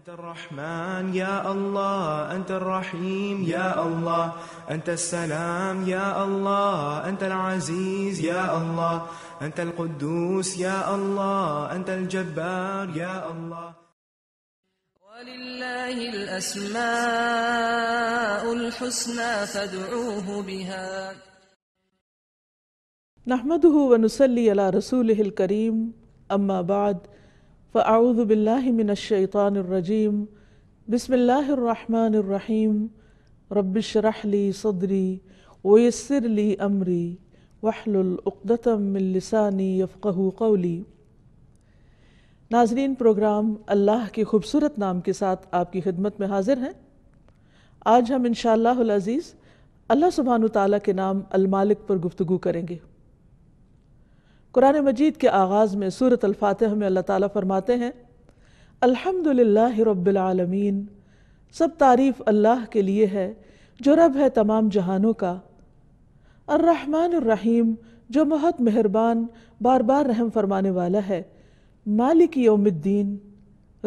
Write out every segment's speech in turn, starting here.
أنت الرحمن يا الله أنت الرحيم يا الله أنت السلام يا الله أنت العزيز يا الله أنت القدوس يا الله أنت الجبار يا الله ولله الأسماء الحسنى فادعوه بها نحمده ونسلي على رسوله الكريم أما بعد فاعوذ باللہ من الشیطان الرجیم بسم اللہ الرحمن الرحیم رب لی صدری ویسر لی امری وحلل اقدتم من لسانی یفقہ قولی ناظرین پروگرام اللہ کے خوبصورت نام کے ساتھ آپ کی خدمت میں حاضر ہیں آج ہم انشاءاللہ العزیز اللہ سبحانہ تعالیٰ کے نام المالک پر گفتگو کریں گے قرآن مجید کے آغاز میں صورت الفاتح میں اللہ تعالیٰ فرماتے ہیں الحمد رب العالمین سب تعریف اللہ کے لیے ہے جو رب ہے تمام جہانوں کا الرحمن الرحیم جو بہت مہربان بار بار رحم فرمانے والا ہے مالک یوم الدین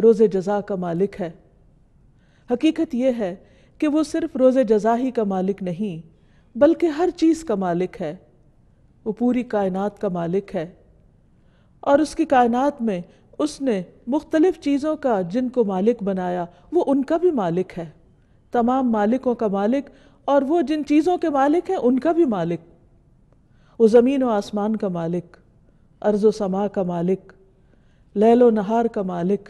روز جزا کا مالک ہے حقیقت یہ ہے کہ وہ صرف روز جزا ہی کا مالک نہیں بلکہ ہر چیز کا مالک ہے وہ پوری کائنات کا مالک ہے اور اس کی کائنات میں اس نے مختلف چیزوں کا جن کو مالک بنایا وہ ان کا بھی مالک ہے تمام مالکوں کا مالک اور وہ جن چیزوں کے مالک ہیں ان کا بھی مالک وہ زمین و آسمان کا مالک ارض و سما کا مالک لیل و نہار کا مالک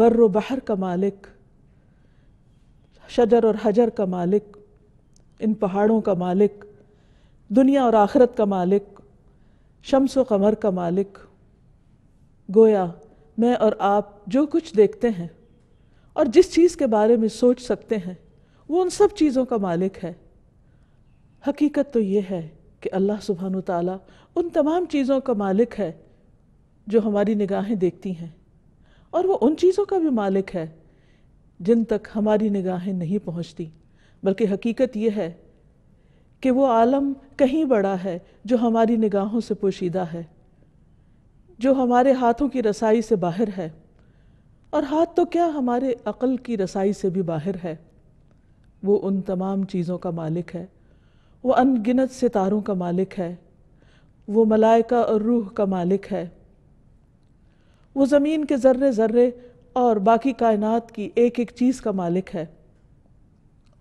بر و بحر کا مالک شجر اور حجر کا مالک ان پہاڑوں کا مالک دنیا اور آخرت کا مالک شمس و قمر کا مالک گویا میں اور آپ جو کچھ دیکھتے ہیں اور جس چیز کے بارے میں سوچ سکتے ہیں وہ ان سب چیزوں کا مالک ہے حقیقت تو یہ ہے کہ اللہ سبحانہ وتعالی تعالیٰ ان تمام چیزوں کا مالک ہے جو ہماری نگاہیں دیکھتی ہیں اور وہ ان چیزوں کا بھی مالک ہے جن تک ہماری نگاہیں نہیں پہنچتی بلکہ حقیقت یہ ہے کہ وہ عالم کہیں بڑا ہے جو ہماری نگاہوں سے پوشیدہ ہے جو ہمارے ہاتھوں کی رسائی سے باہر ہے اور ہاتھ تو کیا ہمارے عقل کی رسائی سے بھی باہر ہے وہ ان تمام چیزوں کا مالک ہے وہ ان گنت ستاروں کا مالک ہے وہ ملائکہ اور روح کا مالک ہے وہ زمین کے ذرے ذرے اور باقی کائنات کی ایک ایک چیز کا مالک ہے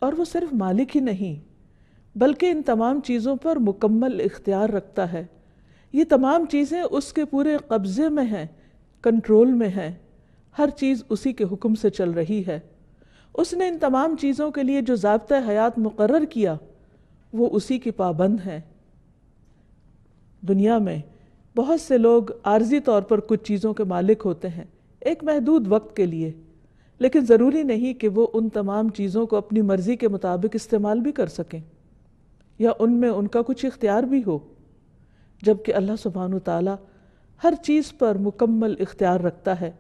اور وہ صرف مالک ہی نہیں بلکہ ان تمام چیزوں پر مکمل اختیار رکھتا ہے یہ تمام چیزیں اس کے پورے قبضے میں ہیں کنٹرول میں ہیں ہر چیز اسی کے حکم سے چل رہی ہے اس نے ان تمام چیزوں کے لیے جو ضابطۂ حیات مقرر کیا وہ اسی کی پابند ہیں دنیا میں بہت سے لوگ عارضی طور پر کچھ چیزوں کے مالک ہوتے ہیں ایک محدود وقت کے لیے لیکن ضروری نہیں کہ وہ ان تمام چیزوں کو اپنی مرضی کے مطابق استعمال بھی کر سکیں یا ان میں ان کا کچھ اختیار بھی ہو جبکہ اللہ سبحان و تعالیٰ ہر چیز پر مکمل اختیار رکھتا ہے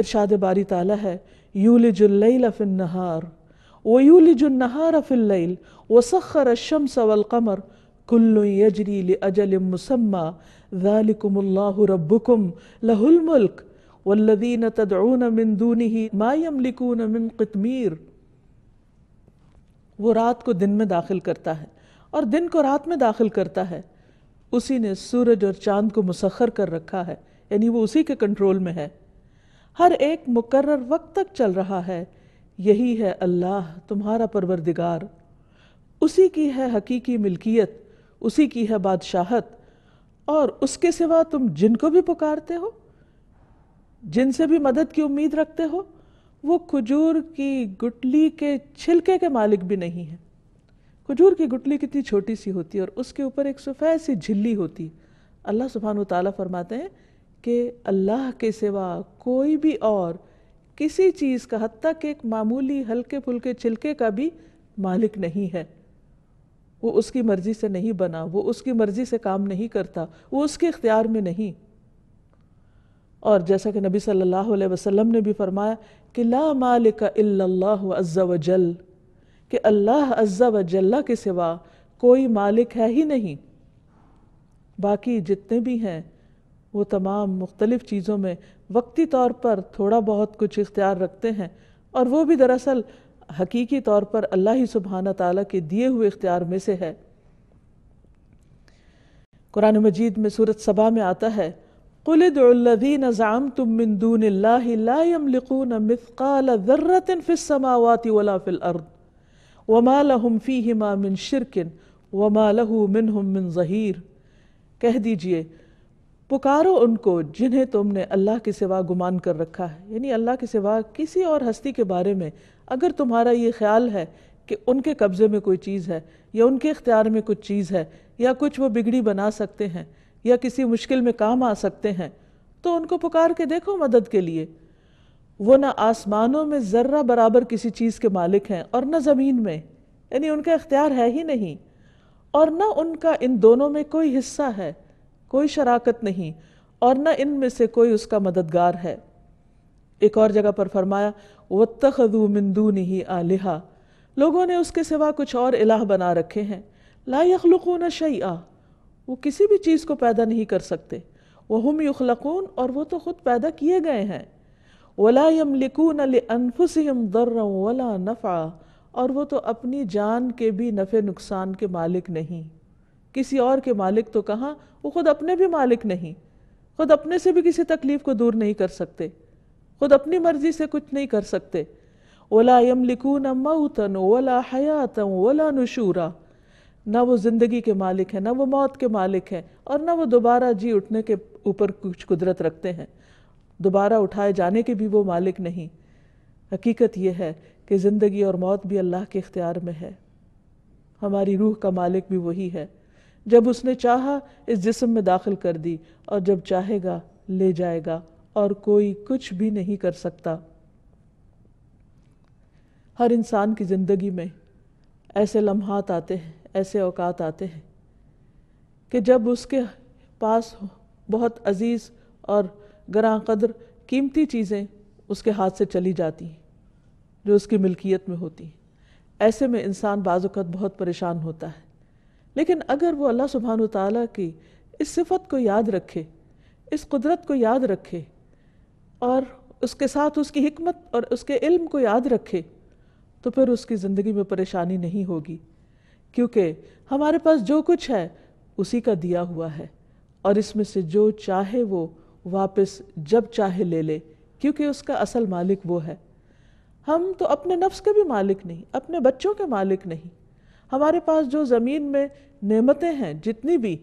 ارشاد باری تعالیٰ ہے یولج اللیل فی نہار ویولج النہار فی اف وسخر اشم والقمر قمر کلو لأجل مسمى مسما ذالکم اللہ رب الملک و لدین من دون ہی یملکون لکون قطمیر وہ رات کو دن میں داخل کرتا ہے اور دن کو رات میں داخل کرتا ہے اسی نے سورج اور چاند کو مسخر کر رکھا ہے یعنی وہ اسی کے کنٹرول میں ہے ہر ایک مقرر وقت تک چل رہا ہے یہی ہے اللہ تمہارا پروردگار اسی کی ہے حقیقی ملکیت اسی کی ہے بادشاہت اور اس کے سوا تم جن کو بھی پکارتے ہو جن سے بھی مدد کی امید رکھتے ہو وہ کھجور کی گٹلی کے چھلکے کے مالک بھی نہیں ہیں کھجور کی گٹلی کتنی چھوٹی سی ہوتی ہے اور اس کے اوپر ایک سفید سی جھلی ہوتی اللہ سبحانہ و تعالیٰ فرماتے ہیں کہ اللہ کے سوا کوئی بھی اور کسی چیز کا حتیٰ تک ایک معمولی ہلکے پھلکے چھلکے کا بھی مالک نہیں ہے وہ اس کی مرضی سے نہیں بنا وہ اس کی مرضی سے کام نہیں کرتا وہ اس کے اختیار میں نہیں اور جیسا کہ نبی صلی اللہ علیہ وسلم نے بھی فرمایا کہ لا مالک اللہ عز و وجل کہ اللہ عز و جلہ کے سوا کوئی مالک ہے ہی نہیں باقی جتنے بھی ہیں وہ تمام مختلف چیزوں میں وقتی طور پر تھوڑا بہت کچھ اختیار رکھتے ہیں اور وہ بھی دراصل حقیقی طور پر اللہ ہی سبحانہ تعالیٰ کے دیے ہوئے اختیار میں سے ہے قرآن مجید میں صورت سبا میں آتا ہے ولا في الأرض وما لهم فی من شرکن وما لہمن ہم من ظہیر کہہ دیجئے پکارو ان کو جنہیں تم نے اللہ کے سوا گمان کر رکھا ہے یعنی اللہ کے سوا کسی اور ہستی کے بارے میں اگر تمہارا یہ خیال ہے کہ ان کے قبضے میں کوئی چیز ہے یا ان کے اختیار میں کچھ چیز ہے یا کچھ وہ بگڑی بنا سکتے ہیں یا کسی مشکل میں کام آ سکتے ہیں تو ان کو پکار کے دیکھو مدد کے لیے وہ نہ آسمانوں میں ذرہ برابر کسی چیز کے مالک ہیں اور نہ زمین میں یعنی ان کا اختیار ہے ہی نہیں اور نہ ان کا ان دونوں میں کوئی حصہ ہے کوئی شراکت نہیں اور نہ ان میں سے کوئی اس کا مددگار ہے ایک اور جگہ پر فرمایا وَاتَّخَذُوا تخو دُونِهِ نہیں لوگوں نے اس کے سوا کچھ اور الہ بنا رکھے ہیں لا نہ شعیٰ وہ کسی بھی چیز کو پیدا نہیں کر سکتے وہ ہم یخلقون اور وہ تو خود پیدا کیے گئے ہیں وَلَا يَمْلِكُونَ لِأَنفُسِهِمْ ضَرًّا وَلَا نَفْعًا اور وہ تو اپنی جان کے بھی نفع نقصان کے مالک نہیں کسی اور کے مالک تو کہاں وہ خود اپنے بھی مالک نہیں خود اپنے سے بھی کسی تکلیف کو دور نہیں کر سکتے خود اپنی مرضی سے کچھ نہیں کر سکتے وَلَا يَمْلِكُونَ مَوْتًا وَلَا حَيَاتًا وَلَا نُشُورًا نشورا نہ وہ زندگی کے مالک ہیں نہ وہ موت کے مالک ہیں اور نہ وہ دوبارہ جی اٹھنے کے اوپر کچھ قدرت رکھتے ہیں دوبارہ اٹھائے جانے کے بھی وہ مالک نہیں حقیقت یہ ہے کہ زندگی اور موت بھی اللہ کے اختیار میں ہے ہماری روح کا مالک بھی وہی ہے جب اس نے چاہا اس جسم میں داخل کر دی اور جب چاہے گا لے جائے گا اور کوئی کچھ بھی نہیں کر سکتا ہر انسان کی زندگی میں ایسے لمحات آتے ہیں ایسے اوقات آتے ہیں کہ جب اس کے پاس بہت عزیز اور گراں قدر قیمتی چیزیں اس کے ہاتھ سے چلی جاتی ہیں جو اس کی ملکیت میں ہوتی ہیں ایسے میں انسان بعض اوقات بہت پریشان ہوتا ہے لیکن اگر وہ اللہ سبحانہ و تعالیٰ کی اس صفت کو یاد رکھے اس قدرت کو یاد رکھے اور اس کے ساتھ اس کی حکمت اور اس کے علم کو یاد رکھے تو پھر اس کی زندگی میں پریشانی نہیں ہوگی کیونکہ ہمارے پاس جو کچھ ہے اسی کا دیا ہوا ہے اور اس میں سے جو چاہے وہ واپس جب چاہے لے لے کیونکہ اس کا اصل مالک وہ ہے ہم تو اپنے نفس کے بھی مالک نہیں اپنے بچوں کے مالک نہیں ہمارے پاس جو زمین میں نعمتیں ہیں جتنی بھی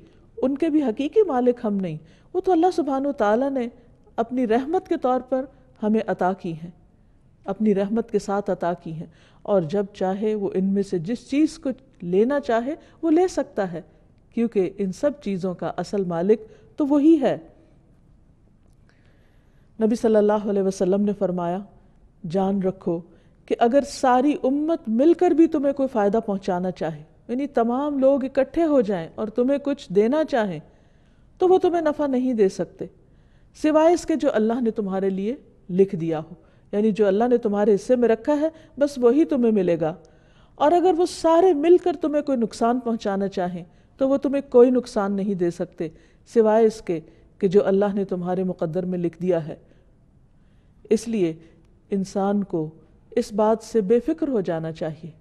ان کے بھی حقیقی مالک ہم نہیں وہ تو اللہ سبحانہ و تعالیٰ نے اپنی رحمت کے طور پر ہمیں عطا کی ہیں اپنی رحمت کے ساتھ عطا کی ہیں اور جب چاہے وہ ان میں سے جس چیز کو لینا چاہے وہ لے سکتا ہے کیونکہ ان سب چیزوں کا اصل مالک تو وہی ہے نبی صلی اللہ علیہ وسلم نے فرمایا جان رکھو کہ اگر ساری امت مل کر بھی تمہیں کوئی فائدہ پہنچانا چاہے یعنی تمام لوگ اکٹھے ہو جائیں اور تمہیں کچھ دینا چاہیں تو وہ تمہیں نفع نہیں دے سکتے سوائے اس کے جو اللہ نے تمہارے لیے لکھ دیا ہو یعنی جو اللہ نے تمہارے حصے میں رکھا ہے بس وہی تمہیں ملے گا اور اگر وہ سارے مل کر تمہیں کوئی نقصان پہنچانا چاہیں تو وہ تمہیں کوئی نقصان نہیں دے سکتے سوائے اس کے کہ جو اللہ نے تمہارے مقدر میں لکھ دیا ہے اس لیے انسان کو اس بات سے بے فکر ہو جانا چاہیے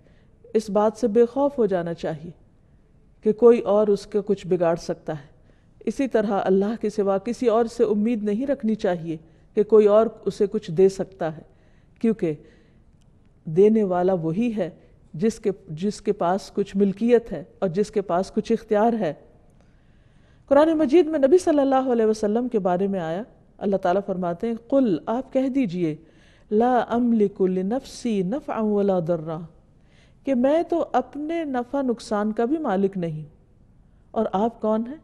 اس بات سے بے خوف ہو جانا چاہیے کہ کوئی اور اس کے کچھ بگاڑ سکتا ہے اسی طرح اللہ کے سوا کسی اور سے امید نہیں رکھنی چاہیے کہ کوئی اور اسے کچھ دے سکتا ہے کیونکہ دینے والا وہی ہے جس کے جس کے پاس کچھ ملکیت ہے اور جس کے پاس کچھ اختیار ہے قرآن مجید میں نبی صلی اللہ علیہ وسلم کے بارے میں آیا اللہ تعالیٰ فرماتے ہیں قل آپ کہہ دیجئے لا املک لنفسی نفعا ولا درا کہ میں تو اپنے نفع نقصان کا بھی مالک نہیں اور آپ کون ہیں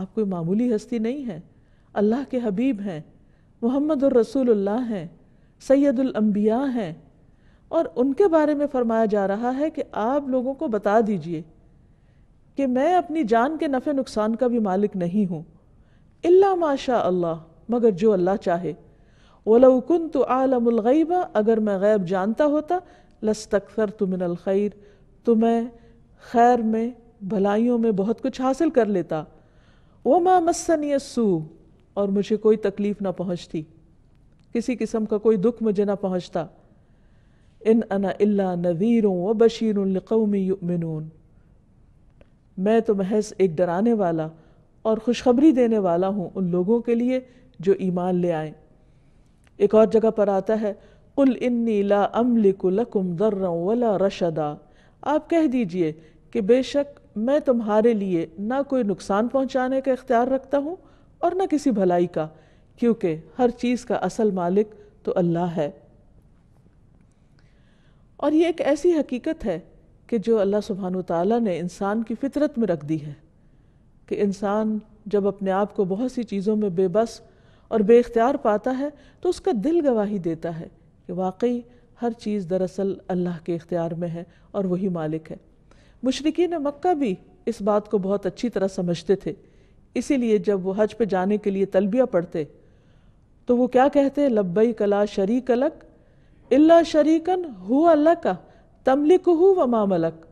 آپ کوئی معمولی ہستی نہیں ہیں اللہ کے حبیب ہیں محمد الرسول اللہ ہیں سید الانبیاء ہیں اور ان کے بارے میں فرمایا جا رہا ہے کہ آپ لوگوں کو بتا دیجئے کہ میں اپنی جان کے نفع نقصان کا بھی مالک نہیں ہوں اللہ شاء اللہ مگر جو اللہ چاہے وَلَوْ كُنْتُ عَالَمُ الْغَيْبَ اگر میں غیب جانتا ہوتا لَسْتَكْثَرْتُ مِنَ الْخَيْرِ تو میں خیر میں بھلائیوں میں بہت کچھ حاصل کر لیتا وَمَا مَسَّنِيَ السُّو اور مجھے کوئی تکلیف نہ پہنچتی کسی قسم کا کوئی دکھ مجھے نہ پہنچتا ان نَذِيرٌ و بشیر القومی میں تو محض ایک ڈرانے والا اور خوشخبری دینے والا ہوں ان لوگوں کے لیے جو ایمان لے آئیں ایک اور جگہ پر آتا ہے قل انی لا املک لکم ذرا ولا رشدا آپ کہہ دیجئے کہ بے شک میں تمہارے لیے نہ کوئی نقصان پہنچانے کا اختیار رکھتا ہوں اور نہ کسی بھلائی کا کیونکہ ہر چیز کا اصل مالک تو اللہ ہے اور یہ ایک ایسی حقیقت ہے کہ جو اللہ سبحان و تعالیٰ نے انسان کی فطرت میں رکھ دی ہے کہ انسان جب اپنے آپ کو بہت سی چیزوں میں بے بس اور بے اختیار پاتا ہے تو اس کا دل گواہی دیتا ہے کہ واقعی ہر چیز دراصل اللہ کے اختیار میں ہے اور وہی مالک ہے مشرقین مکہ بھی اس بات کو بہت اچھی طرح سمجھتے تھے اسی لیے جب وہ حج پہ جانے کے لیے تلبیہ پڑھتے تو وہ کیا کہتے لبئی کلا شریک الک اللہ شریکن ہو اللہ کا تملک ہوں وما ملک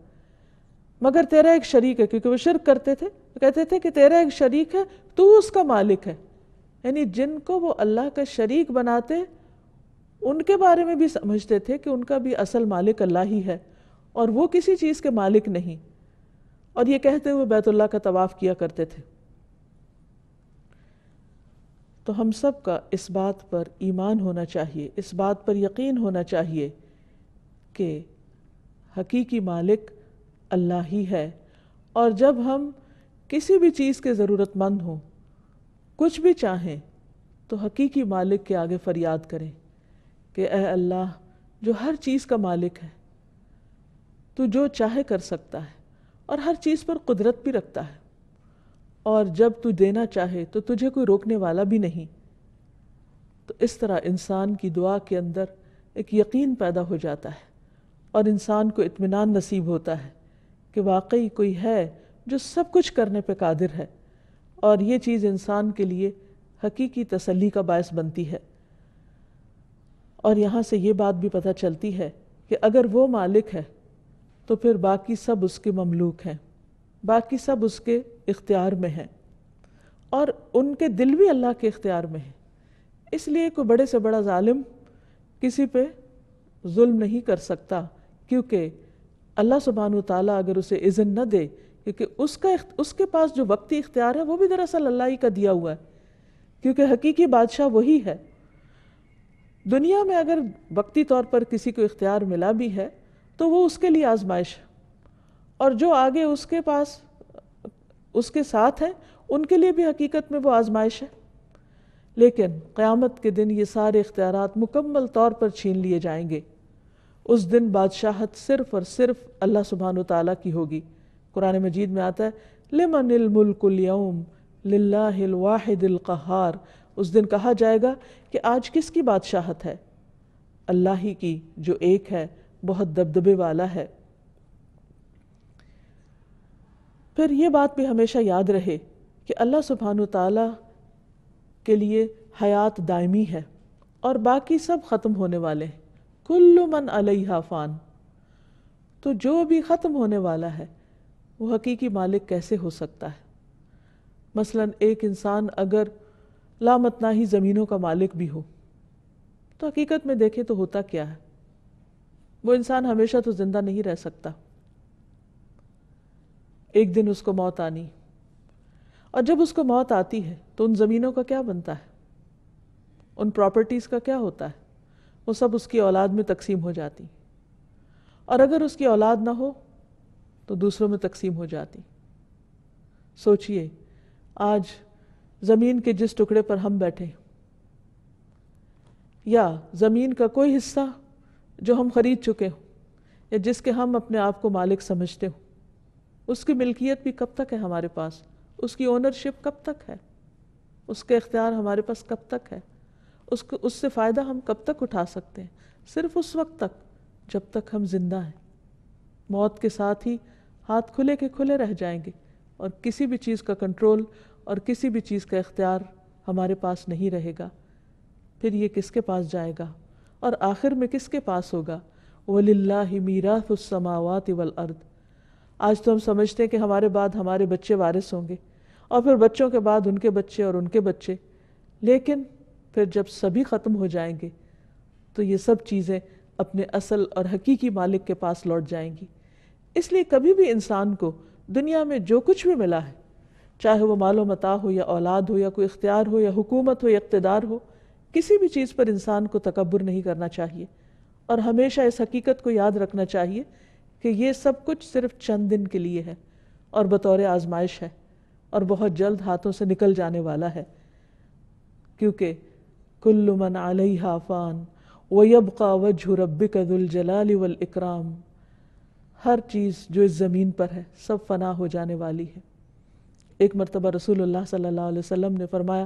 مگر تیرا ایک شریک ہے کیونکہ وہ شرک کرتے تھے وہ کہتے تھے کہ تیرا ایک شریک ہے تو اس کا مالک ہے یعنی جن کو وہ اللہ کا شریک بناتے ان کے بارے میں بھی سمجھتے تھے کہ ان کا بھی اصل مالک اللہ ہی ہے اور وہ کسی چیز کے مالک نہیں اور یہ کہتے ہوئے بیت اللہ کا طواف کیا کرتے تھے تو ہم سب کا اس بات پر ایمان ہونا چاہیے اس بات پر یقین ہونا چاہیے کہ حقیقی مالک اللہ ہی ہے اور جب ہم کسی بھی چیز کے ضرورت مند ہوں کچھ بھی چاہیں تو حقیقی مالک کے آگے فریاد کریں کہ اے اللہ جو ہر چیز کا مالک ہے تو جو چاہے کر سکتا ہے اور ہر چیز پر قدرت بھی رکھتا ہے اور جب تو دینا چاہے تو تجھے کوئی روکنے والا بھی نہیں تو اس طرح انسان کی دعا کے اندر ایک یقین پیدا ہو جاتا ہے اور انسان کو اطمینان نصیب ہوتا ہے کہ واقعی کوئی ہے جو سب کچھ کرنے پہ قادر ہے اور یہ چیز انسان کے لیے حقیقی تسلی کا باعث بنتی ہے اور یہاں سے یہ بات بھی پتہ چلتی ہے کہ اگر وہ مالک ہے تو پھر باقی سب اس کے مملوک ہیں باقی سب اس کے اختیار میں ہیں اور ان کے دل بھی اللہ کے اختیار میں ہیں اس لیے کوئی بڑے سے بڑا ظالم کسی پہ ظلم نہیں کر سکتا کیونکہ اللہ سبحان و تعالیٰ اگر اسے عزن نہ دے کیونکہ اس کا اس کے پاس جو وقتی اختیار ہے وہ بھی دراصل اللہ ہی کا دیا ہوا ہے کیونکہ حقیقی بادشاہ وہی ہے دنیا میں اگر وقتی طور پر کسی کو اختیار ملا بھی ہے تو وہ اس کے لیے آزمائش ہے اور جو آگے اس کے پاس اس کے ساتھ ہیں ان کے لیے بھی حقیقت میں وہ آزمائش ہے لیکن قیامت کے دن یہ سارے اختیارات مکمل طور پر چھین لیے جائیں گے اس دن بادشاہت صرف اور صرف اللہ سبحانہ و تعالیٰ کی ہوگی قرآن مجید میں آتا ہے لمن الْمُلْكُ الْيَوْمِ لِلَّهِ الْوَاحِدِ الْقَحَارِ اس دن کہا جائے گا کہ آج کس کی بادشاہت ہے اللہ ہی کی جو ایک ہے بہت دبدبے والا ہے پھر یہ بات بھی ہمیشہ یاد رہے کہ اللہ سبحانہ و تعالیٰ کے لیے حیات دائمی ہے اور باقی سب ختم ہونے والے ہیں کل من علیہ فان تو جو بھی ختم ہونے والا ہے وہ حقیقی مالک کیسے ہو سکتا ہے مثلا ایک انسان اگر لامتنا ہی زمینوں کا مالک بھی ہو تو حقیقت میں دیکھے تو ہوتا کیا ہے وہ انسان ہمیشہ تو زندہ نہیں رہ سکتا ایک دن اس کو موت آنی اور جب اس کو موت آتی ہے تو ان زمینوں کا کیا بنتا ہے ان پراپرٹیز کا کیا ہوتا ہے وہ سب اس کی اولاد میں تقسیم ہو جاتی اور اگر اس کی اولاد نہ ہو تو دوسروں میں تقسیم ہو جاتی سوچئے آج زمین کے جس ٹکڑے پر ہم بیٹھے یا زمین کا کوئی حصہ جو ہم خرید چکے ہوں یا جس کے ہم اپنے آپ کو مالک سمجھتے ہوں اس کی ملکیت بھی کب تک ہے ہمارے پاس اس کی اونرشپ کب تک ہے اس کے اختیار ہمارے پاس کب تک ہے اس اس سے فائدہ ہم کب تک اٹھا سکتے ہیں صرف اس وقت تک جب تک ہم زندہ ہیں موت کے ساتھ ہی ہاتھ کھلے کے کھلے رہ جائیں گے اور کسی بھی چیز کا کنٹرول اور کسی بھی چیز کا اختیار ہمارے پاس نہیں رہے گا پھر یہ کس کے پاس جائے گا اور آخر میں کس کے پاس ہوگا ولی اللہ میرا وَالْأَرْضِ آج تو ہم سمجھتے ہیں کہ ہمارے بعد ہمارے بچے وارث ہوں گے اور پھر بچوں کے بعد ان کے بچے اور ان کے بچے لیکن پھر جب سبھی ختم ہو جائیں گے تو یہ سب چیزیں اپنے اصل اور حقیقی مالک کے پاس لوٹ جائیں گی اس لیے کبھی بھی انسان کو دنیا میں جو کچھ بھی ملا ہے چاہے وہ مال و متا ہو یا اولاد ہو یا کوئی اختیار ہو یا حکومت ہو یا اقتدار ہو کسی بھی چیز پر انسان کو تکبر نہیں کرنا چاہیے اور ہمیشہ اس حقیقت کو یاد رکھنا چاہیے کہ یہ سب کچھ صرف چند دن کے لیے ہے اور بطور آزمائش ہے اور بہت جلد ہاتھوں سے نکل جانے والا ہے کیونکہ کل من علیہ فان وجہ ربک ذو الجلال اکرام ہر چیز جو اس زمین پر ہے سب فنا ہو جانے والی ہے ایک مرتبہ رسول اللہ صلی اللہ علیہ وسلم نے فرمایا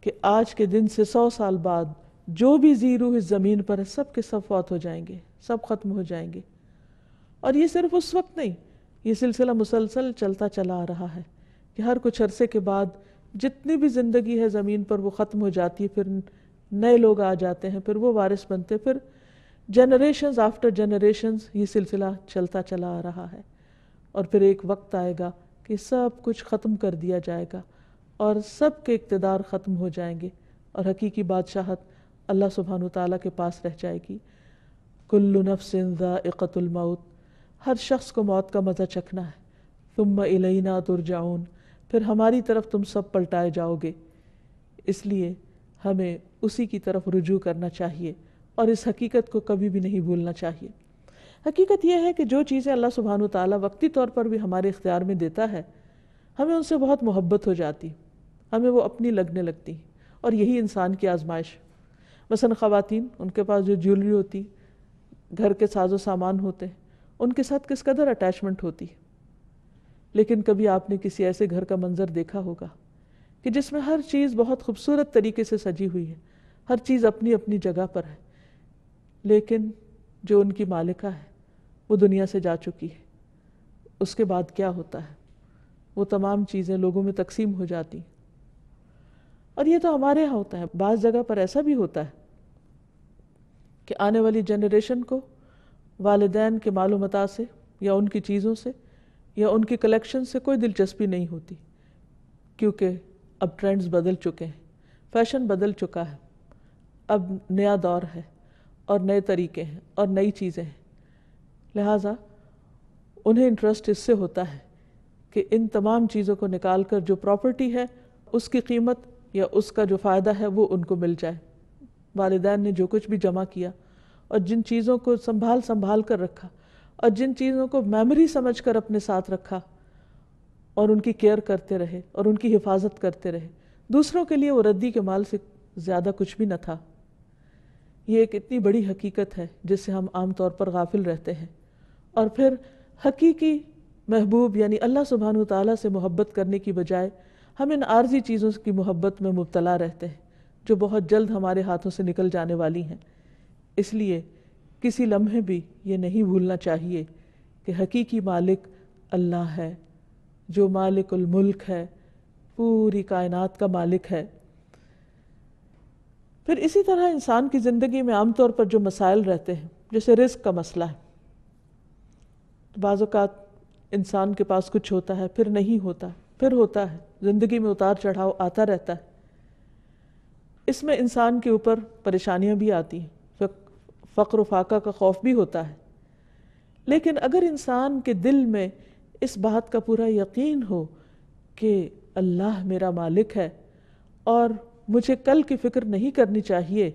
کہ آج کے دن سے سو سال بعد جو بھی زیرو اس زمین پر ہے سب کے سب فوت ہو جائیں گے سب ختم ہو جائیں گے اور یہ صرف اس وقت نہیں یہ سلسلہ مسلسل چلتا چلا آ رہا ہے کہ ہر کچھ عرصے کے بعد جتنی بھی زندگی ہے زمین پر وہ ختم ہو جاتی ہے پھر نئے لوگ آ جاتے ہیں پھر وہ وارث بنتے پھر جنریشنز آفٹر جنریشنز یہ سلسلہ چلتا چلا آ رہا ہے اور پھر ایک وقت آئے گا کہ سب کچھ ختم کر دیا جائے گا اور سب کے اقتدار ختم ہو جائیں گے اور حقیقی بادشاہت اللہ سبحانہ تعالیٰ کے پاس رہ جائے گی کل نفس ذائقت الموت ہر شخص کو موت کا مزہ چکھنا ہے تم الینا ترجعون پھر ہماری طرف تم سب پلٹائے جاؤ گے اس لیے ہمیں اسی کی طرف رجوع کرنا چاہیے اور اس حقیقت کو کبھی بھی نہیں بھولنا چاہیے حقیقت یہ ہے کہ جو چیزیں اللہ سبحانہ و تعالیٰ وقتی طور پر بھی ہمارے اختیار میں دیتا ہے ہمیں ان سے بہت محبت ہو جاتی ہمیں وہ اپنی لگنے لگتی اور یہی انسان کی آزمائش مثلا خواتین ان کے پاس جو جیولری ہوتی گھر کے ساز و سامان ہوتے ہیں ان کے ساتھ کس قدر اٹیچمنٹ ہوتی لیکن کبھی آپ نے کسی ایسے گھر کا منظر دیکھا ہوگا کہ جس میں ہر چیز بہت خوبصورت طریقے سے سجی ہوئی ہے ہر چیز اپنی اپنی جگہ پر ہے لیکن جو ان کی مالکہ ہے وہ دنیا سے جا چکی ہے اس کے بعد کیا ہوتا ہے وہ تمام چیزیں لوگوں میں تقسیم ہو جاتی ہیں اور یہ تو ہمارے ہاں ہوتا ہے بعض جگہ پر ایسا بھی ہوتا ہے کہ آنے والی جنریشن کو والدین کے معلومات سے یا ان کی چیزوں سے یا ان کی کلیکشن سے کوئی دلچسپی نہیں ہوتی کیونکہ اب ٹرینڈز بدل چکے ہیں فیشن بدل چکا ہے اب نیا دور ہے اور نئے طریقے ہیں اور نئی چیزیں ہیں لہٰذا انہیں انٹرسٹ اس سے ہوتا ہے کہ ان تمام چیزوں کو نکال کر جو پراپرٹی ہے اس کی قیمت یا اس کا جو فائدہ ہے وہ ان کو مل جائے والدین نے جو کچھ بھی جمع کیا اور جن چیزوں کو سنبھال سنبھال کر رکھا اور جن چیزوں کو میموری سمجھ کر اپنے ساتھ رکھا اور ان کی کیئر کرتے رہے اور ان کی حفاظت کرتے رہے دوسروں کے لیے وہ ردی کے مال سے زیادہ کچھ بھی نہ تھا یہ ایک اتنی بڑی حقیقت ہے جس سے ہم عام طور پر غافل رہتے ہیں اور پھر حقیقی محبوب یعنی اللہ سبحان و تعالیٰ سے محبت کرنے کی بجائے ہم ان عارضی چیزوں کی محبت میں مبتلا رہتے ہیں جو بہت جلد ہمارے ہاتھوں سے نکل جانے والی ہیں اس لیے کسی لمحے بھی یہ نہیں بھولنا چاہیے کہ حقیقی مالک اللہ ہے جو مالک الملک ہے پوری کائنات کا مالک ہے پھر اسی طرح انسان کی زندگی میں عام طور پر جو مسائل رہتے ہیں جیسے رزق کا مسئلہ ہے بعض اوقات انسان کے پاس کچھ ہوتا ہے پھر نہیں ہوتا پھر ہوتا ہے زندگی میں اتار چڑھاؤ آتا رہتا ہے اس میں انسان کے اوپر پریشانیاں بھی آتی ہیں فقر و فاقہ کا خوف بھی ہوتا ہے لیکن اگر انسان کے دل میں اس بات کا پورا یقین ہو کہ اللہ میرا مالک ہے اور مجھے کل کی فکر نہیں کرنی چاہیے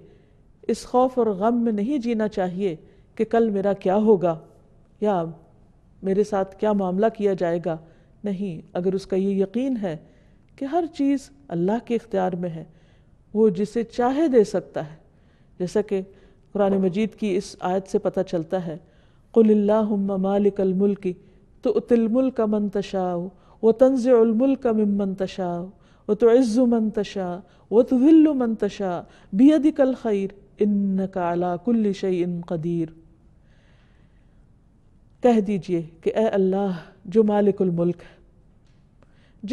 اس خوف اور غم میں نہیں جینا چاہیے کہ کل میرا کیا ہوگا یا میرے ساتھ کیا معاملہ کیا جائے گا نہیں اگر اس کا یہ یقین ہے کہ ہر چیز اللہ کے اختیار میں ہے وہ جسے چاہے دے سکتا ہے جیسا کہ قرآن مجید کی اس آیت سے پتہ چلتا ہے اللہم مالک الملک تو اتلم من منتشاء و طنز المل کمنتشاء و من عز و منتشا و طلتشا بےعد کل خیر ان کال کلِش قدیر کہہ دیجئے کہ اے اللہ جو مالک الملک ہے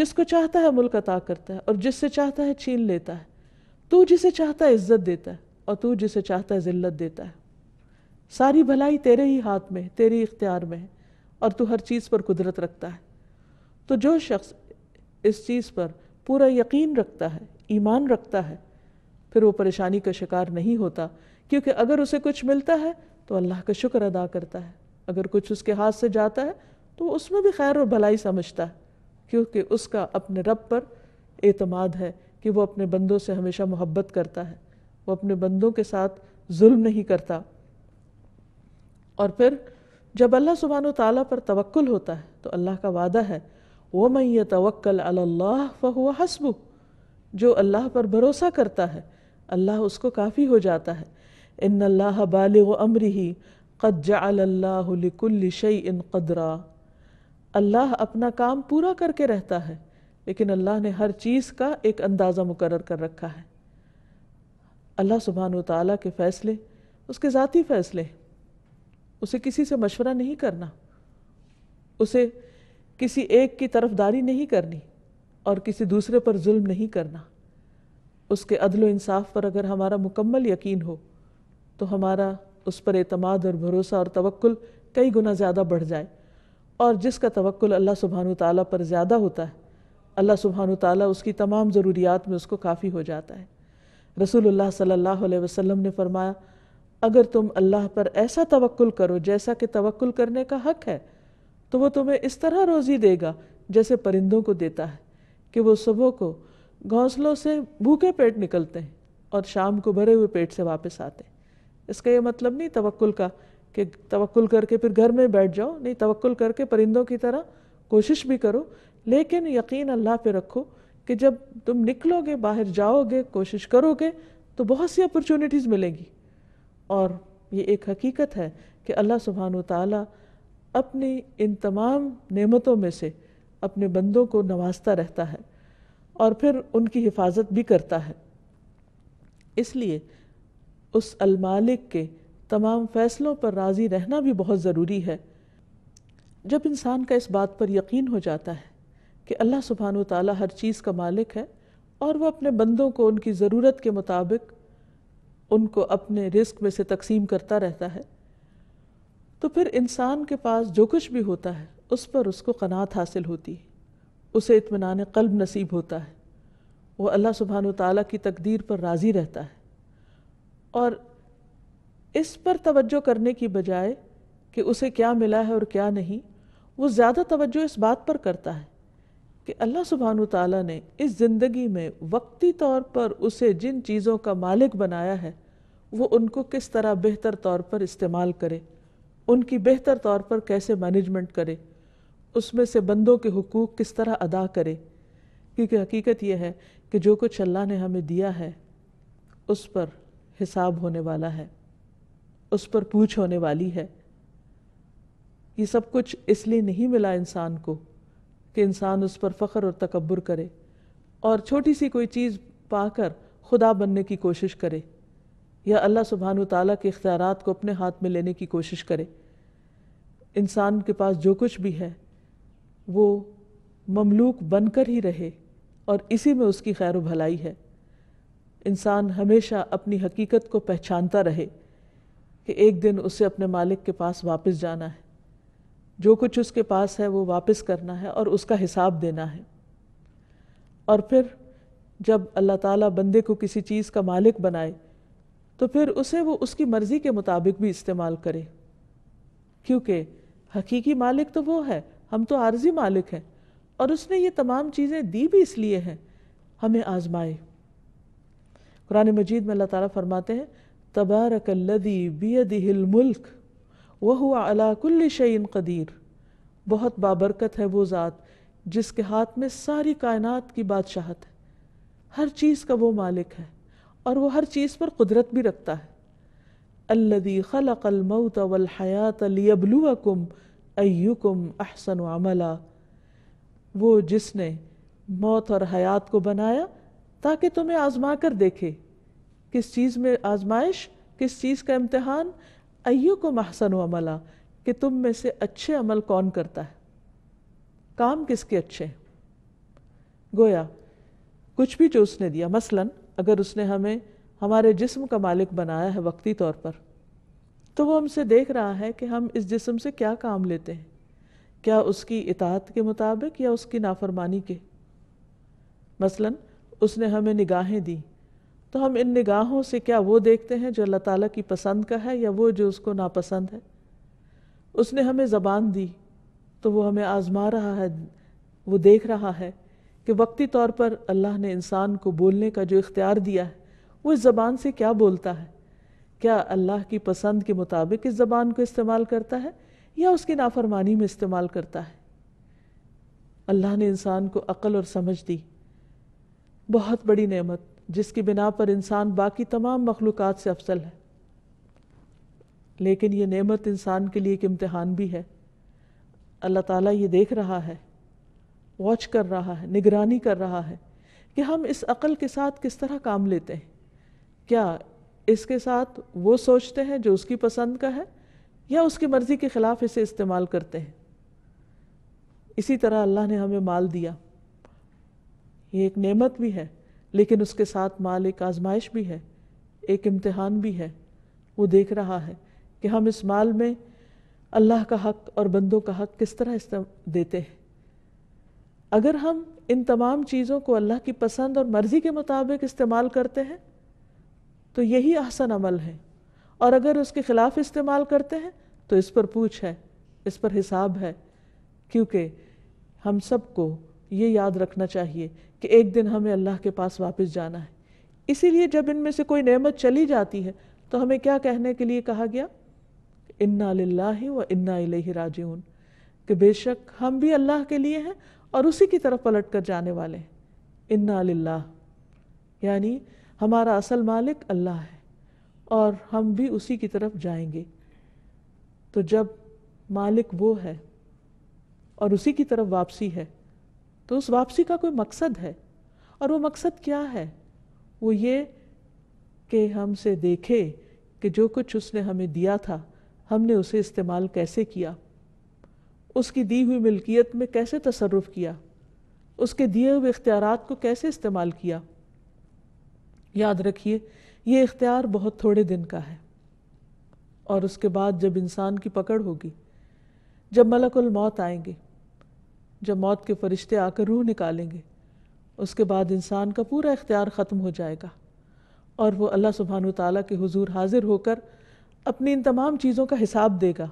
جس کو چاہتا ہے ملک عطا کرتا ہے اور جس سے چاہتا ہے چھین لیتا ہے تو جسے چاہتا ہے عزت دیتا ہے اور تو جسے چاہتا ہے ذلت دیتا ہے ساری بھلائی تیرے ہی ہاتھ میں تیرے ہی اختیار میں ہے اور تو ہر چیز پر قدرت رکھتا ہے تو جو شخص اس چیز پر پورا یقین رکھتا ہے ایمان رکھتا ہے پھر وہ پریشانی کا شکار نہیں ہوتا کیونکہ اگر اسے کچھ ملتا ہے تو اللہ کا شکر ادا کرتا ہے اگر کچھ اس کے ہاتھ سے جاتا ہے تو اس میں بھی خیر و بھلائی سمجھتا ہے کیونکہ اس کا اپنے رب پر اعتماد ہے کہ وہ اپنے بندوں سے ہمیشہ محبت کرتا ہے وہ اپنے بندوں کے ساتھ ظلم نہیں کرتا اور پھر جب اللہ سبحانہ و تعالیٰ پر توکل ہوتا ہے تو اللہ کا وعدہ ہے وہ میں یہ توکل اللّہ فہو ہوا حسب جو اللہ پر بھروسہ کرتا ہے اللہ اس کو کافی ہو جاتا ہے ان اللہ بال و ہی قد اللہ کل شیء ان قدرا اللہ اپنا کام پورا کر کے رہتا ہے لیکن اللہ نے ہر چیز کا ایک اندازہ مقرر کر رکھا ہے اللہ سبحانہ و تعالیٰ کے فیصلے اس کے ذاتی فیصلے اسے کسی سے مشورہ نہیں کرنا اسے کسی ایک کی طرف داری نہیں کرنی اور کسی دوسرے پر ظلم نہیں کرنا اس کے عدل و انصاف پر اگر ہمارا مکمل یقین ہو تو ہمارا اس پر اعتماد اور بھروسہ اور توقل کئی گنا زیادہ بڑھ جائے اور جس کا توقل اللہ سبحانہ و تعالیٰ پر زیادہ ہوتا ہے اللہ سبحانہ و تعالیٰ اس کی تمام ضروریات میں اس کو کافی ہو جاتا ہے رسول اللہ صلی اللہ علیہ وسلم نے فرمایا اگر تم اللہ پر ایسا توقل کرو جیسا کہ توقل کرنے کا حق ہے تو وہ تمہیں اس طرح روزی دے گا جیسے پرندوں کو دیتا ہے کہ وہ صبح کو گھونسلوں سے بھوکے پیٹ نکلتے ہیں اور شام کو بھرے ہوئے پیٹ سے واپس آتے ہیں اس کا یہ مطلب نہیں توقل کا کہ توقل کر کے پھر گھر میں بیٹھ جاؤ نہیں توقل کر کے پرندوں کی طرح کوشش بھی کرو لیکن یقین اللہ پہ رکھو کہ جب تم نکلو گے باہر جاؤ گے کوشش کرو گے تو بہت سی اپرچونیٹیز ملیں گی اور یہ ایک حقیقت ہے کہ اللہ سبحانہ و تعالیٰ اپنی ان تمام نعمتوں میں سے اپنے بندوں کو نوازتا رہتا ہے اور پھر ان کی حفاظت بھی کرتا ہے اس لیے اس المالک کے تمام فیصلوں پر راضی رہنا بھی بہت ضروری ہے جب انسان کا اس بات پر یقین ہو جاتا ہے کہ اللہ سبحانہ و تعالیٰ ہر چیز کا مالک ہے اور وہ اپنے بندوں کو ان کی ضرورت کے مطابق ان کو اپنے رزق میں سے تقسیم کرتا رہتا ہے تو پھر انسان کے پاس جو کچھ بھی ہوتا ہے اس پر اس کو قناعت حاصل ہوتی ہے اسے اطمینان قلب نصیب ہوتا ہے وہ اللہ سبحان و تعالیٰ کی تقدیر پر راضی رہتا ہے اور اس پر توجہ کرنے کی بجائے کہ اسے کیا ملا ہے اور کیا نہیں وہ زیادہ توجہ اس بات پر کرتا ہے کہ اللہ سبحان و تعالیٰ نے اس زندگی میں وقتی طور پر اسے جن چیزوں کا مالک بنایا ہے وہ ان کو کس طرح بہتر طور پر استعمال کرے ان کی بہتر طور پر کیسے مینجمنٹ کرے اس میں سے بندوں کے حقوق کس طرح ادا کرے کیونکہ حقیقت یہ ہے کہ جو کچھ اللہ نے ہمیں دیا ہے اس پر حساب ہونے والا ہے اس پر پوچھ ہونے والی ہے یہ سب کچھ اس لیے نہیں ملا انسان کو کہ انسان اس پر فخر اور تکبر کرے اور چھوٹی سی کوئی چیز پا کر خدا بننے کی کوشش کرے یا اللہ سبحان و تعالیٰ کے اختیارات کو اپنے ہاتھ میں لینے کی کوشش کرے انسان کے پاس جو کچھ بھی ہے وہ مملوک بن کر ہی رہے اور اسی میں اس کی خیر و بھلائی ہے انسان ہمیشہ اپنی حقیقت کو پہچانتا رہے کہ ایک دن اسے اپنے مالک کے پاس واپس جانا ہے جو کچھ اس کے پاس ہے وہ واپس کرنا ہے اور اس کا حساب دینا ہے اور پھر جب اللہ تعالیٰ بندے کو کسی چیز کا مالک بنائے تو پھر اسے وہ اس کی مرضی کے مطابق بھی استعمال کرے کیونکہ حقیقی مالک تو وہ ہے ہم تو عارضی مالک ہیں اور اس نے یہ تمام چیزیں دی بھی اس لیے ہیں ہمیں آزمائے قرآن مجید میں اللہ تعالیٰ فرماتے ہیں تبارک الذی بیدہ الملک وہ ہوا کل شعین قدیر بہت بابرکت ہے وہ ذات جس کے ہاتھ میں ساری کائنات کی بادشاہت ہے ہر چیز کا وہ مالک ہے اور وہ ہر چیز پر قدرت بھی رکھتا ہے الذي خلق الموت طول حیات علی کم ایو کم احسن و وہ جس نے موت اور حیات کو بنایا تاکہ تمہیں آزما کر دیکھے کس چیز میں آزمائش کس چیز کا امتحان ایو کو محسن و عملہ کہ تم میں سے اچھے عمل کون کرتا ہے کام کس کے اچھے ہیں گویا کچھ بھی جو اس نے دیا مثلا اگر اس نے ہمیں ہمارے جسم کا مالک بنایا ہے وقتی طور پر تو وہ ہم سے دیکھ رہا ہے کہ ہم اس جسم سے کیا کام لیتے ہیں کیا اس کی اطاعت کے مطابق یا اس کی نافرمانی کے مثلا اس نے ہمیں نگاہیں دیں تو ہم ان نگاہوں سے کیا وہ دیکھتے ہیں جو اللہ تعالیٰ کی پسند کا ہے یا وہ جو اس کو ناپسند ہے اس نے ہمیں زبان دی تو وہ ہمیں آزما رہا ہے وہ دیکھ رہا ہے کہ وقتی طور پر اللہ نے انسان کو بولنے کا جو اختیار دیا ہے وہ اس زبان سے کیا بولتا ہے کیا اللہ کی پسند کے مطابق اس زبان کو استعمال کرتا ہے یا اس کی نافرمانی میں استعمال کرتا ہے اللہ نے انسان کو عقل اور سمجھ دی بہت بڑی نعمت جس کی بنا پر انسان باقی تمام مخلوقات سے افضل ہے لیکن یہ نعمت انسان کے لیے ایک امتحان بھی ہے اللہ تعالیٰ یہ دیکھ رہا ہے واچ کر رہا ہے نگرانی کر رہا ہے کہ ہم اس عقل کے ساتھ کس طرح کام لیتے ہیں کیا اس کے ساتھ وہ سوچتے ہیں جو اس کی پسند کا ہے یا اس کی مرضی کے خلاف اسے استعمال کرتے ہیں اسی طرح اللہ نے ہمیں مال دیا یہ ایک نعمت بھی ہے لیکن اس کے ساتھ مال ایک آزمائش بھی ہے ایک امتحان بھی ہے وہ دیکھ رہا ہے کہ ہم اس مال میں اللہ کا حق اور بندوں کا حق کس طرح دیتے ہیں اگر ہم ان تمام چیزوں کو اللہ کی پسند اور مرضی کے مطابق استعمال کرتے ہیں تو یہی احسن عمل ہے اور اگر اس کے خلاف استعمال کرتے ہیں تو اس پر پوچھ ہے اس پر حساب ہے کیونکہ ہم سب کو یہ یاد رکھنا چاہیے کہ ایک دن ہمیں اللہ کے پاس واپس جانا ہے اسی لیے جب ان میں سے کوئی نعمت چلی جاتی ہے تو ہمیں کیا کہنے کے لیے کہا گیا انا للہ و انا الیہ راجعون کہ بے شک ہم بھی اللہ کے لیے ہیں اور اسی کی طرف پلٹ کر جانے والے ہیں انا للہ یعنی ہمارا اصل مالک اللہ ہے اور ہم بھی اسی کی طرف جائیں گے تو جب مالک وہ ہے اور اسی کی طرف واپسی ہے تو اس واپسی کا کوئی مقصد ہے اور وہ مقصد کیا ہے وہ یہ کہ ہم سے دیکھے کہ جو کچھ اس نے ہمیں دیا تھا ہم نے اسے استعمال کیسے کیا اس کی دی ہوئی ملکیت میں کیسے تصرف کیا اس کے دیے ہوئے اختیارات کو کیسے استعمال کیا یاد رکھیے یہ اختیار بہت تھوڑے دن کا ہے اور اس کے بعد جب انسان کی پکڑ ہوگی جب ملک الموت آئیں گے جب موت کے فرشتے آ کر روح نکالیں گے اس کے بعد انسان کا پورا اختیار ختم ہو جائے گا اور وہ اللہ سبحانہ و تعالیٰ کے حضور حاضر ہو کر اپنی ان تمام چیزوں کا حساب دے گا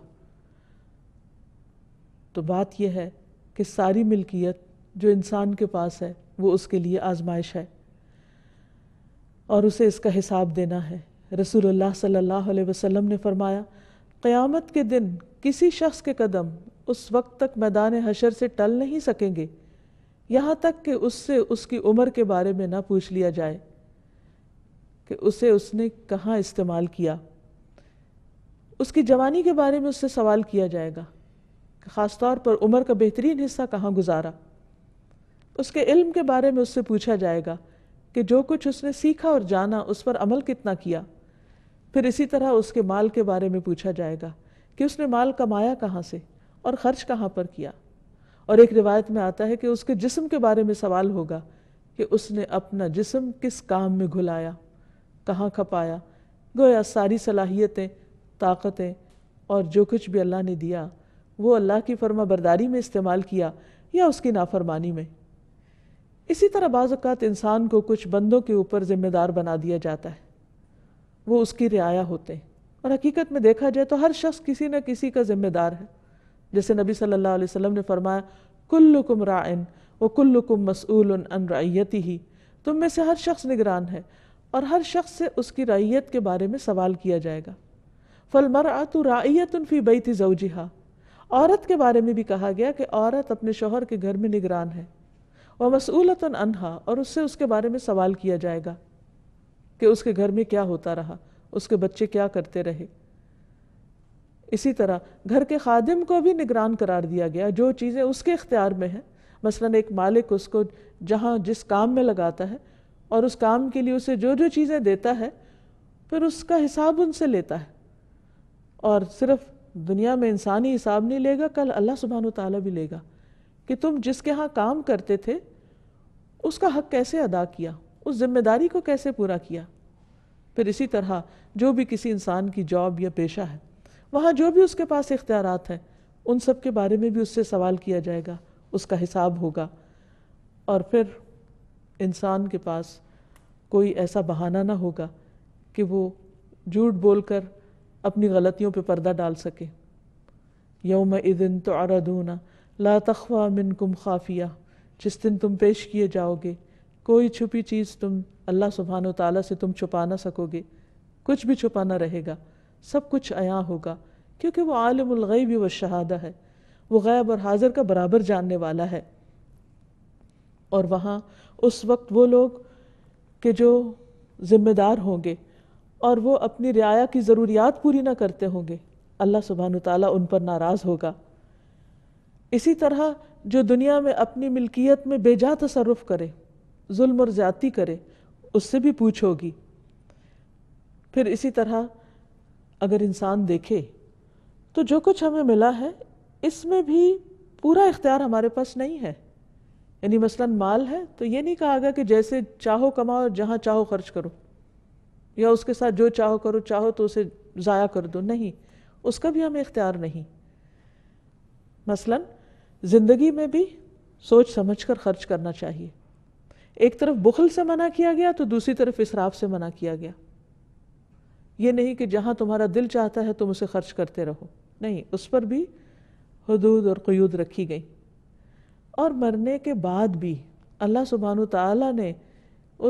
تو بات یہ ہے کہ ساری ملکیت جو انسان کے پاس ہے وہ اس کے لیے آزمائش ہے اور اسے اس کا حساب دینا ہے رسول اللہ صلی اللہ علیہ وسلم نے فرمایا قیامت کے دن کسی شخص کے قدم اس وقت تک میدان حشر سے ٹل نہیں سکیں گے یہاں تک کہ اس سے اس کی عمر کے بارے میں نہ پوچھ لیا جائے کہ اسے اس نے کہاں استعمال کیا اس کی جوانی کے بارے میں اس سے سوال کیا جائے گا کہ خاص طور پر عمر کا بہترین حصہ کہاں گزارا اس کے علم کے بارے میں اس سے پوچھا جائے گا کہ جو کچھ اس نے سیکھا اور جانا اس پر عمل کتنا کیا پھر اسی طرح اس کے مال کے بارے میں پوچھا جائے گا کہ اس نے مال کمایا کہاں سے اور خرچ کہاں پر کیا اور ایک روایت میں آتا ہے کہ اس کے جسم کے بارے میں سوال ہوگا کہ اس نے اپنا جسم کس کام میں گھلایا کہاں کھپایا گویا ساری صلاحیتیں طاقتیں اور جو کچھ بھی اللہ نے دیا وہ اللہ کی فرما برداری میں استعمال کیا یا اس کی نافرمانی میں اسی طرح بعض اوقات انسان کو کچھ بندوں کے اوپر ذمہ دار بنا دیا جاتا ہے وہ اس کی رعایا ہوتے ہیں اور حقیقت میں دیکھا جائے تو ہر شخص کسی نہ کسی کا ذمہ دار ہے جیسے نبی صلی اللہ علیہ وسلم نے فرمایا کلکم رائن و کلکم مسعول ان رعیتی ہی تم میں سے ہر شخص نگران ہے اور ہر شخص سے اس کی رعیت کے بارے میں سوال کیا جائے گا فل مرا تو رایت فی بی زوجہا عورت کے بارے میں بھی کہا گیا کہ عورت اپنے شوہر کے گھر میں نگران ہے وہ مصولتاً انہا اور اس سے اس کے بارے میں سوال کیا جائے گا کہ اس کے گھر میں کیا ہوتا رہا اس کے بچے کیا کرتے رہے اسی طرح گھر کے خادم کو بھی نگران قرار دیا گیا جو چیزیں اس کے اختیار میں ہیں مثلا ایک مالک اس کو جہاں جس کام میں لگاتا ہے اور اس کام کے لیے اسے جو جو چیزیں دیتا ہے پھر اس کا حساب ان سے لیتا ہے اور صرف دنیا میں انسانی حساب نہیں لے گا کل اللہ سبحان و تعالیٰ بھی لے گا کہ تم جس کے ہاں کام کرتے تھے اس کا حق کیسے ادا کیا اس ذمہ داری کو کیسے پورا کیا پھر اسی طرح جو بھی کسی انسان کی جاب یا پیشہ ہے وہاں جو بھی اس کے پاس اختیارات ہیں ان سب کے بارے میں بھی اس سے سوال کیا جائے گا اس کا حساب ہوگا اور پھر انسان کے پاس کوئی ایسا بہانہ نہ ہوگا کہ وہ جھوٹ بول کر اپنی غلطیوں پہ پردہ ڈال سکے یوم ادن تو لا تخوا من کم خافیہ جس دن تم پیش کیے جاؤ گے کوئی چھپی چیز تم اللہ سبحان و تعالیٰ سے تم چھپا نہ سکو گے کچھ بھی چھپانا رہے گا سب کچھ عیاں ہوگا کیونکہ وہ عالم الغیب و شہادہ ہے وہ غیب اور حاضر کا برابر جاننے والا ہے اور وہاں اس وقت وہ لوگ کہ جو ذمہ دار ہوں گے اور وہ اپنی رعایا کی ضروریات پوری نہ کرتے ہوں گے اللہ سبحانہ تعالیٰ ان پر ناراض ہوگا اسی طرح جو دنیا میں اپنی ملکیت میں بے جا تصرف کرے ظلم اور زیادتی کرے اس سے بھی پوچھو گی پھر اسی طرح اگر انسان دیکھے تو جو کچھ ہمیں ملا ہے اس میں بھی پورا اختیار ہمارے پاس نہیں ہے یعنی مثلا مال ہے تو یہ نہیں کہا گیا کہ جیسے چاہو کماؤ جہاں چاہو خرچ کرو یا اس کے ساتھ جو چاہو کرو چاہو تو اسے ضائع کر دو نہیں اس کا بھی ہمیں اختیار نہیں مثلا زندگی میں بھی سوچ سمجھ کر خرچ کرنا چاہیے ایک طرف بخل سے منع کیا گیا تو دوسری طرف اسراف سے منع کیا گیا یہ نہیں کہ جہاں تمہارا دل چاہتا ہے تم اسے خرچ کرتے رہو نہیں اس پر بھی حدود اور قیود رکھی گئیں اور مرنے کے بعد بھی اللہ سبحان و تعالیٰ نے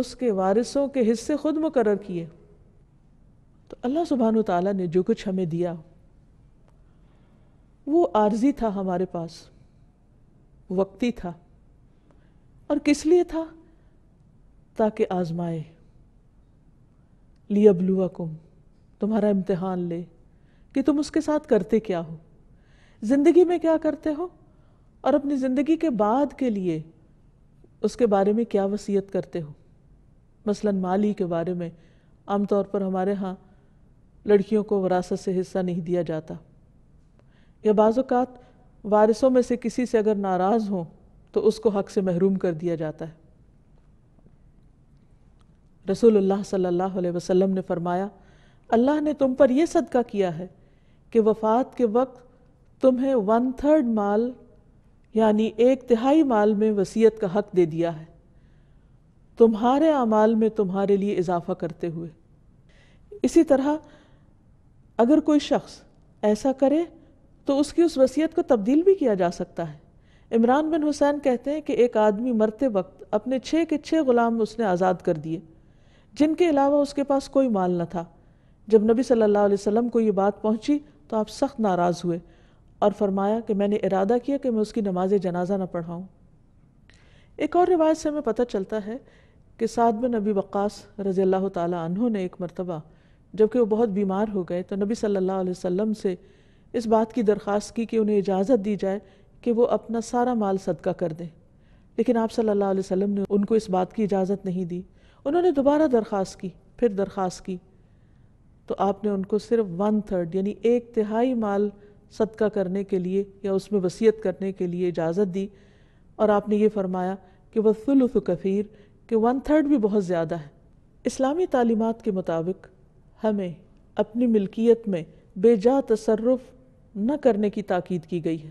اس کے وارثوں کے حصے خود مقرر کیے تو اللہ سبحان و تعالیٰ نے جو کچھ ہمیں دیا وہ عارضی تھا ہمارے پاس وقتی تھا اور کس لیے تھا تاکہ آزمائے بلوا کم تمہارا امتحان لے کہ تم اس کے ساتھ کرتے کیا ہو زندگی میں کیا کرتے ہو اور اپنی زندگی کے بعد کے لیے اس کے بارے میں کیا وصیت کرتے ہو مثلا مالی کے بارے میں عام طور پر ہمارے ہاں لڑکیوں کو وراثت سے حصہ نہیں دیا جاتا یا بعض اوقات وارثوں میں سے کسی سے اگر ناراض ہوں تو اس کو حق سے محروم کر دیا جاتا ہے رسول اللہ صلی اللہ علیہ وسلم نے فرمایا اللہ نے تم پر یہ صدقہ کیا ہے کہ وفات کے وقت تمہیں ون تھرڈ مال یعنی ایک تہائی مال میں وسیعت کا حق دے دیا ہے تمہارے اعمال میں تمہارے لیے اضافہ کرتے ہوئے اسی طرح اگر کوئی شخص ایسا کرے تو اس کی اس وصیت کو تبدیل بھی کیا جا سکتا ہے عمران بن حسین کہتے ہیں کہ ایک آدمی مرتے وقت اپنے چھ کے چھ غلام اس نے آزاد کر دیے جن کے علاوہ اس کے پاس کوئی مال نہ تھا جب نبی صلی اللہ علیہ وسلم کو یہ بات پہنچی تو آپ سخت ناراض ہوئے اور فرمایا کہ میں نے ارادہ کیا کہ میں اس کی نماز جنازہ نہ پڑھاؤں ایک اور روایت سے ہمیں پتہ چلتا ہے کہ سعد میں نبی وقاص رضی اللہ تعالیٰ عنہ نے ایک مرتبہ جب کہ وہ بہت بیمار ہو گئے تو نبی صلی اللہ علیہ وسلم سے اس بات کی درخواست کی کہ انہیں اجازت دی جائے کہ وہ اپنا سارا مال صدقہ کر دیں لیکن آپ صلی اللہ علیہ وسلم نے ان کو اس بات کی اجازت نہیں دی انہوں نے دوبارہ درخواست کی پھر درخواست کی تو آپ نے ان کو صرف ون تھرڈ یعنی ایک تہائی مال صدقہ کرنے کے لیے یا اس میں وصیت کرنے کے لیے اجازت دی اور آپ نے یہ فرمایا کہ وہ ثلث کثیر کہ ون تھرڈ بھی بہت زیادہ ہے اسلامی تعلیمات کے مطابق ہمیں اپنی ملکیت میں بے جا تصرف نہ کرنے کی تاکید کی گئی ہے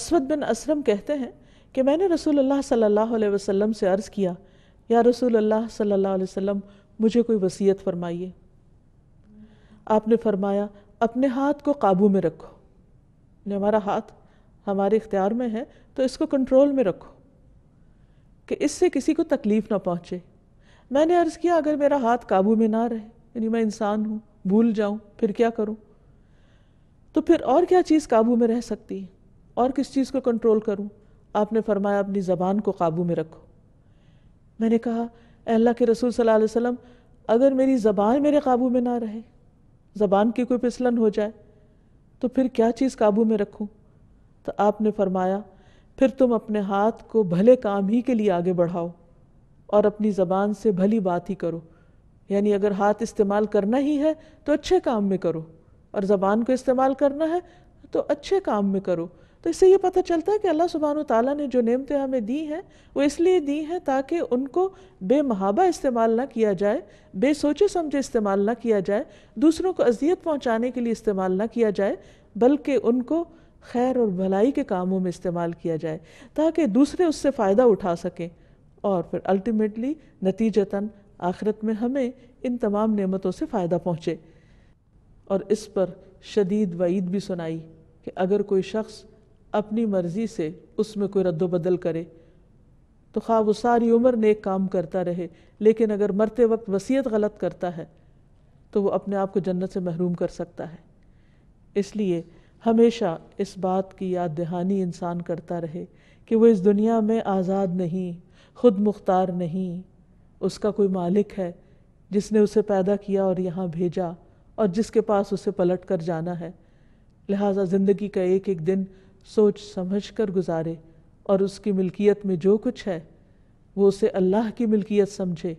اسود بن اسرم کہتے ہیں کہ میں نے رسول اللہ صلی اللہ علیہ وسلم سے عرض کیا یا رسول اللہ صلی اللہ علیہ وسلم مجھے کوئی وصیت فرمائیے آپ نے فرمایا اپنے ہاتھ کو قابو میں رکھو یعنی ہمارا ہاتھ ہمارے اختیار میں ہے تو اس کو کنٹرول میں رکھو کہ اس سے کسی کو تکلیف نہ پہنچے میں نے عرض کیا اگر میرا ہاتھ قابو میں نہ رہے یعنی میں انسان ہوں بھول جاؤں پھر کیا کروں تو پھر اور کیا چیز قابو میں رہ سکتی اور کس چیز کو کنٹرول کروں آپ نے فرمایا اپنی زبان کو قابو میں رکھو میں نے کہا اللہ کے رسول صلی اللہ علیہ وسلم اگر میری زبان میرے قابو میں نہ رہے زبان کی کوئی پھسلن ہو جائے تو پھر کیا چیز قابو میں رکھوں تو آپ نے فرمایا پھر تم اپنے ہاتھ کو بھلے کام ہی کے لیے آگے بڑھاؤ اور اپنی زبان سے بھلی بات ہی کرو یعنی اگر ہاتھ استعمال کرنا ہی ہے تو اچھے کام میں کرو اور زبان کو استعمال کرنا ہے تو اچھے کام میں کرو تو اس سے یہ پتہ چلتا ہے کہ اللہ سبحانہ و تعالیٰ نے جو نعمتیں ہمیں دی ہیں وہ اس لیے دی ہیں تاکہ ان کو بے محابہ استعمال نہ کیا جائے بے سوچے سمجھے استعمال نہ کیا جائے دوسروں کو اذیت پہنچانے کے لیے استعمال نہ کیا جائے بلکہ ان کو خیر اور بھلائی کے کاموں میں استعمال کیا جائے تاکہ دوسرے اس سے فائدہ اٹھا سکیں اور پھر الٹیمیٹلی نتیجتاً آخرت میں ہمیں ان تمام نعمتوں سے فائدہ پہنچے اور اس پر شدید وعید بھی سنائی کہ اگر کوئی شخص اپنی مرضی سے اس میں کوئی رد و بدل کرے تو خواہ وہ ساری عمر نیک کام کرتا رہے لیکن اگر مرتے وقت وصیت غلط کرتا ہے تو وہ اپنے آپ کو جنت سے محروم کر سکتا ہے اس لیے ہمیشہ اس بات کی یاد دہانی انسان کرتا رہے کہ وہ اس دنیا میں آزاد نہیں خود مختار نہیں اس کا کوئی مالک ہے جس نے اسے پیدا کیا اور یہاں بھیجا اور جس کے پاس اسے پلٹ کر جانا ہے لہٰذا زندگی کا ایک ایک دن سوچ سمجھ کر گزارے اور اس کی ملکیت میں جو کچھ ہے وہ اسے اللہ کی ملکیت سمجھے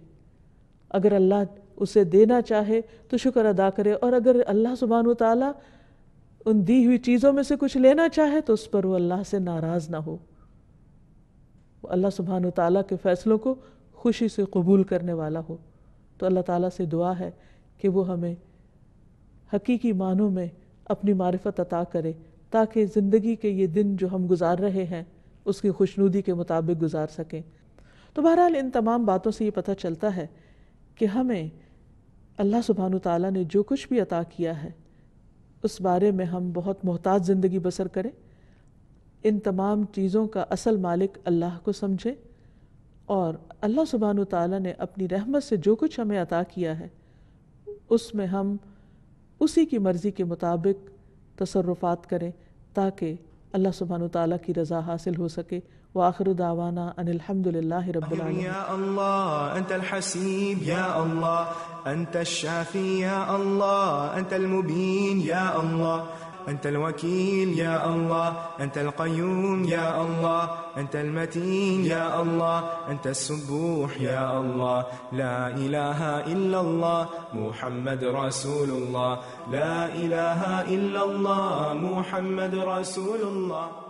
اگر اللہ اسے دینا چاہے تو شکر ادا کرے اور اگر اللہ سبحان و تعالیٰ ان دی ہوئی چیزوں میں سے کچھ لینا چاہے تو اس پر وہ اللہ سے ناراض نہ ہو وہ اللہ سبحان و تعالیٰ کے فیصلوں کو خوشی سے قبول کرنے والا ہو تو اللہ تعالیٰ سے دعا ہے کہ وہ ہمیں حقیقی معنوں میں اپنی معرفت عطا کرے تاکہ زندگی کے یہ دن جو ہم گزار رہے ہیں اس کی خوشنودی کے مطابق گزار سکیں تو بہرحال ان تمام باتوں سے یہ پتہ چلتا ہے کہ ہمیں اللہ سبحان تعالیٰ نے جو کچھ بھی عطا کیا ہے اس بارے میں ہم بہت محتاط زندگی بسر کریں ان تمام چیزوں کا اصل مالک اللہ کو سمجھیں اور اللہ سبحان و تعالیٰ نے اپنی رحمت سے جو کچھ ہمیں عطا کیا ہے اس میں ہم اسی کی مرضی کے مطابق تصرفات کریں تاکہ اللہ سبحانہ و تعالیٰ کی رضا حاصل ہو سکے وآخر دعوانا ان الحمد لله رب العالمين يا الله انت الحسيب يا الله انت الشافي يا الله انت المبين يا الله أنت الوكيل يا الله أنت القيوم يا الله أنت المتين يا الله أنت السبوح يا الله لا إله إلا الله محمد رسول الله لا إله إلا الله محمد رسول الله